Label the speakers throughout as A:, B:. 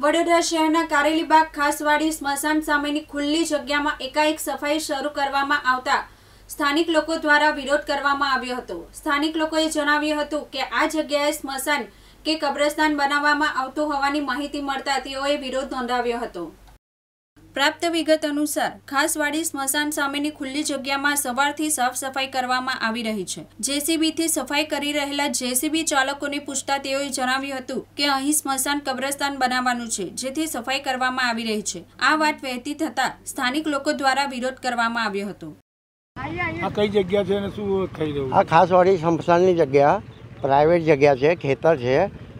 A: વડોદરા શહેરના કારેલીબાગ ખાસવાડી સ્મશાન સામેની ખુલ્લી જગ્યામાં એકાએક સફાઈ શરૂ કરવામાં આવતા સ્થાનિક લોકો દ્વારા વિરોધ કરવામાં આવ્યો હતો સ્થાનિક લોકોએ જણાવ્યું હતું કે આ જગ્યાએ સ્મશાન કે કબ્રસ્તાન બનાવવામાં આવતું હોવાની માહિતી મળતા તેઓએ વિરોધ નોંધાવ્યો હતો પ્રાપ્ત વિગત અનુસાર ખાસવાડી સ્મશાન સામેની ખુલ્લી જગ્યામાં સવારથી સાફ સફાઈ કરવામાં આવી રહી છે જેસીબીથી સફાઈ કરી રહેલા જેસીબી ચાલકોને પૂછતા તેઓએ જણાવ્યું હતું કે અહીં સ્મશાન કબ્રસ્તાન બનાવવાનું છે જેથી સફાઈ કરવામાં આવી રહી છે આ વાત વહેતી થતા સ્થાનિક લોકો દ્વારા વિરોધ કરવામાં આવ્યો હતો આ
B: કઈ જગ્યા છે આ ખાસવાડી સ્મશાનની જગ્યા પ્રાઇવેટ જગ્યા છે ખેતર છે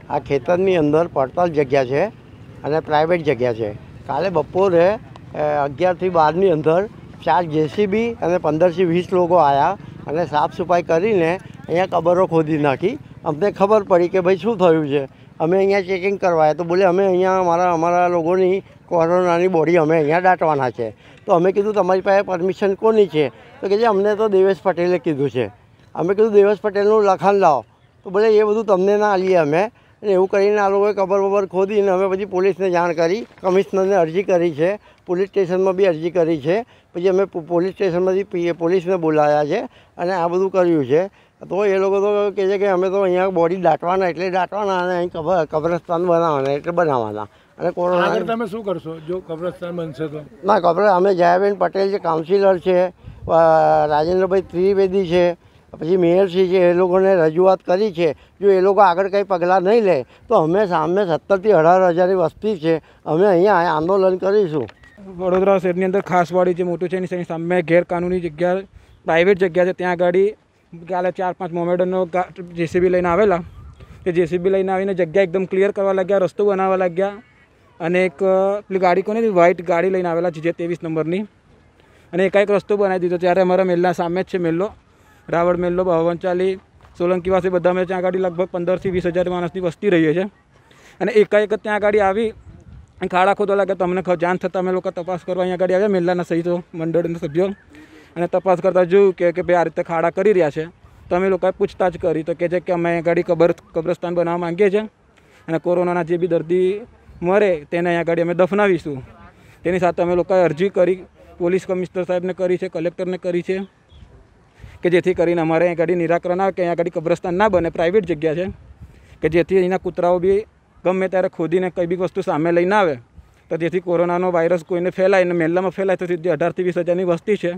B: આ ખેતરની અંદર પડતાલ જગ્યા છે અને પ્રાઇવેટ જગ્યા છે કાલે બપોરે અગિયારથી બારની અંદર ચાર જેસીબી અને પંદરથી વીસ લોકો આવ્યા અને સાફ સફાઈ કરીને અહીંયા કબરો ખોદી નાખી અમને ખબર પડી કે ભાઈ શું થયું છે અમે અહીંયા ચેકિંગ કરવાયા તો બોલે અમે અહીંયા અમારા અમારા લોકોની કોરોનાની બોડી અમે અહીંયા દાટવાના છે તો અમે કીધું તમારી પાસે પરમિશન કોની છે તો કે અમને તો દેવેશ પટેલે કીધું છે અમે કીધું દેવેશ પટેલનું લખાણ લાવો તો બોલે એ બધું તમને ના લઈએ અમે અને એવું કરીને આ લોકોએ કબર બબર ખોદીને અમે પછી પોલીસને જાણ કરી કમિશનરને અરજી કરી છે પોલીસ સ્ટેશનમાં બી અરજી કરી છે પછી અમે પોલીસ સ્ટેશનમાંથી પોલીસને બોલાયા છે અને આ બધું કર્યું છે તો એ લોકો તો કહે છે કે અમે તો અહીંયા બોડી દાટવાના એટલે દાટવાના અને અહીં કબર કબ્રસ્તાન બનાવવાના એટલે બનાવવાના અને કોરોના તમે શું કરશો જો કબ્રસ્તાન બનશે તો ના કબ્ર અમે જયાબેન પટેલ જે કાઉન્સિલર છે રાજેન્દ્રભાઈ ત્રિવેદી છે પછી મેયરશ્રી છે એ લોકોને રજૂઆત કરી છે જો એ લોકો આગળ કંઈ પગલાં નહીં લે તો અમે સામે સત્તરથી અઢાર હજારની
C: વસ્તી છે અમે અહીંયા આંદોલન કરીશું વડોદરા શહેરની અંદર ખાસવાડી જે મોટું છે એની સામે ગેરકાનૂની જગ્યા પ્રાઇવેટ જગ્યા છે ત્યાં ગાડી કાલે ચાર પાંચ મોમેડનનો જેસીબી લઈને આવેલા તે જેસીબી લઈને આવીને જગ્યા એકદમ ક્લિયર કરવા લાગ્યા રસ્તો બનાવવા લાગ્યા અને એક પેલી ગાડી કોને વ્હાઇટ ગાડી લઈને આવેલા છે જે ત્રેવીસ નંબરની અને એકાએક રસ્તો બનાવી દીધો ત્યારે અમારા મેલના સામે જ છે મેલ્લો રાવળ મેલ્લો ભવનચાલી સોલંકી પાસે બધા મેં ત્યાં આગળ લગભગ પંદરથી વીસ હજાર માણસની વસ્તી રહી છે અને એકાએક ત્યાં આગળ આવી ખાડા ખોદવા લાગે તમને જાણ થતાં અમે લોકો તપાસ કરવા અહીંયા આગળ આવ્યા મેલ્લાના સહિતો મંડળના સભ્યો અને તપાસ કરતાં જોયું કે કે ભાઈ આ રીતે ખાડા કરી રહ્યા છે તો અમે લોકોએ પૂછતાછ કરી તો કહે છે કે અમે આગળ કબર કબ્રસ્તાન બનાવવા માંગીએ છીએ અને કોરોનાના જે બી દર્દી મરે તેને અહીંયા આગળ અમે દફનાવીશું તેની સાથે અમે લોકોએ અરજી કરી પોલીસ કમિશનર સાહેબને કરી છે કલેક્ટરને કરી છે કે જેથી કરીને અમારે અહીંયા આગળ નિરાકરણ આવે કે અહીંયા આગળ કબ્રસ્તાન ના બને પ્રાઇવેટ જગ્યા છે કે જેથી અહીંના કૂતરાઓ બી ગમે ત્યારે ખોદીને કંઈ બી વસ્તુ સામે લઈને આવે તો જેથી કોરોનાનો વાયરસ કોઈને ફેલાય અને મહેલામાં ફેલાય તો સીધી અઢારથી વીસ હજારની વસ્તી છે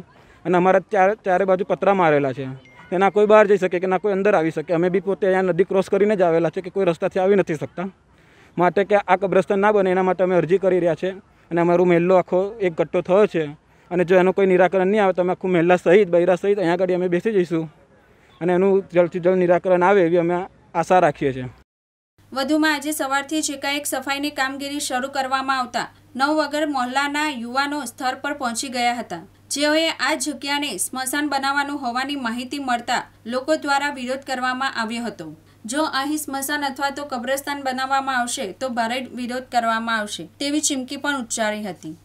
C: અને અમારા ચાર ચારે બાજુ પતરા મારેલા છે કે ના કોઈ બહાર જઈ શકે કે ના કોઈ અંદર આવી શકે અમે બી પોતે અહીંયા નદી ક્રોસ કરીને જ આવેલા છે કે કોઈ રસ્તાથી આવી નથી શકતા માટે કે આ કબ્રસ્તાન ના બને એના માટે અમે અરજી કરી રહ્યા છે અને અમારું મેલ્લો આખો એક ગટ્ટો થયો છે અને જો એનું કોઈ નિરાકરણ નહીં આવે તો અમે આખું મહિલા સહિત બૈરા સહિત અહીંયા આગળ અમે બેસી જઈશું અને એનું જલ્દથી જલ્દ નિરાકરણ આવે એવી અમે આશા રાખીએ છીએ
A: વધુમાં આજે સવારથી જ એકાએક સફાઈની કામગીરી શરૂ કરવામાં આવતા નવ વગર મોહલ્લાના યુવાનો સ્થળ પર પહોંચી ગયા હતા જેઓએ આ જગ્યાને સ્મશાન બનાવવાનું હોવાની માહિતી મળતા લોકો દ્વારા વિરોધ કરવામાં આવ્યો હતો જો અહીં સ્મશાન અથવા તો કબ્રસ્તાન બનાવવામાં આવશે તો ભારે વિરોધ કરવામાં આવશે તેવી ચીમકી પણ ઉચ્ચારી હતી